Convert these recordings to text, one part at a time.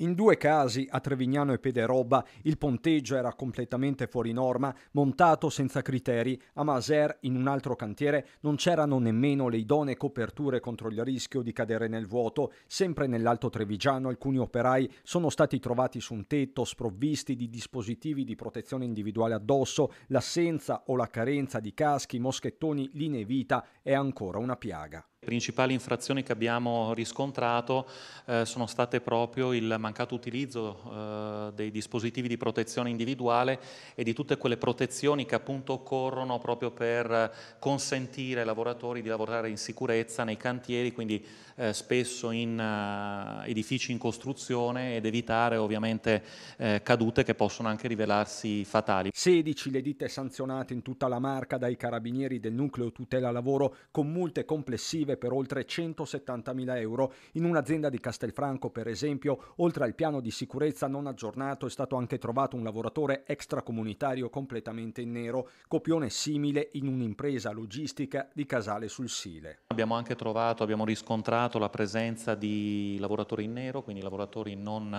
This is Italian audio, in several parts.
In due casi, a Trevignano e Pederoba, il ponteggio era completamente fuori norma, montato senza criteri. A Maser, in un altro cantiere, non c'erano nemmeno le idonee coperture contro il rischio di cadere nel vuoto. Sempre nell'Alto Trevigiano alcuni operai sono stati trovati su un tetto, sprovvisti di dispositivi di protezione individuale addosso. L'assenza o la carenza di caschi, moschettoni, linee vita è ancora una piaga principali infrazioni che abbiamo riscontrato eh, sono state proprio il mancato utilizzo eh, dei dispositivi di protezione individuale e di tutte quelle protezioni che appunto occorrono proprio per consentire ai lavoratori di lavorare in sicurezza nei cantieri, quindi eh, spesso in eh, edifici in costruzione ed evitare ovviamente eh, cadute che possono anche rivelarsi fatali. 16 le ditte sanzionate in tutta la marca dai carabinieri del nucleo tutela lavoro con multe complessive per oltre 170.000 euro. In un'azienda di Castelfranco, per esempio, oltre al piano di sicurezza non aggiornato è stato anche trovato un lavoratore extracomunitario completamente in nero, copione simile in un'impresa logistica di Casale sul Sile. Abbiamo anche trovato, abbiamo riscontrato la presenza di lavoratori in nero, quindi lavoratori non,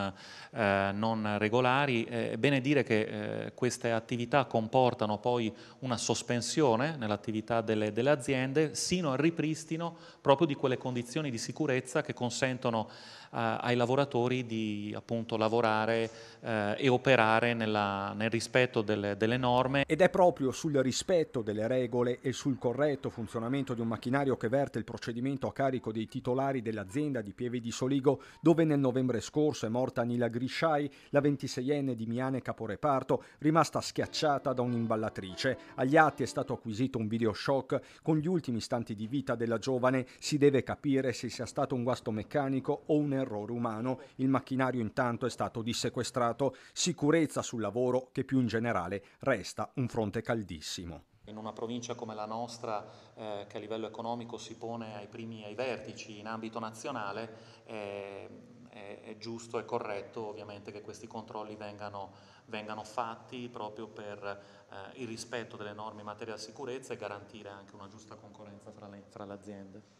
eh, non regolari. Eh, è bene dire che eh, queste attività comportano poi una sospensione nell'attività delle, delle aziende sino al ripristino proprio di quelle condizioni di sicurezza che consentono eh, ai lavoratori di appunto, lavorare eh, e operare nella, nel rispetto delle, delle norme. Ed è proprio sul rispetto delle regole e sul corretto funzionamento di un macchinario che verte il procedimento a carico dei titolari dell'azienda di Pieve di Soligo, dove nel novembre scorso è morta Nila Grisciai, la 26enne di Miane Caporeparto, rimasta schiacciata da un'imballatrice. Agli atti è stato acquisito un video shock con gli ultimi istanti di vita della giovane giovane si deve capire se sia stato un guasto meccanico o un errore umano. Il macchinario intanto è stato dissequestrato. Sicurezza sul lavoro che più in generale resta un fronte caldissimo. In una provincia come la nostra, eh, che a livello economico si pone ai primi ai vertici in ambito nazionale, eh, è, è, giusto e corretto ovviamente che questi controlli vengano, vengano fatti proprio per eh, il rispetto delle norme in materia di sicurezza e garantire anche una giusta concorrenza fra le, fra le aziende.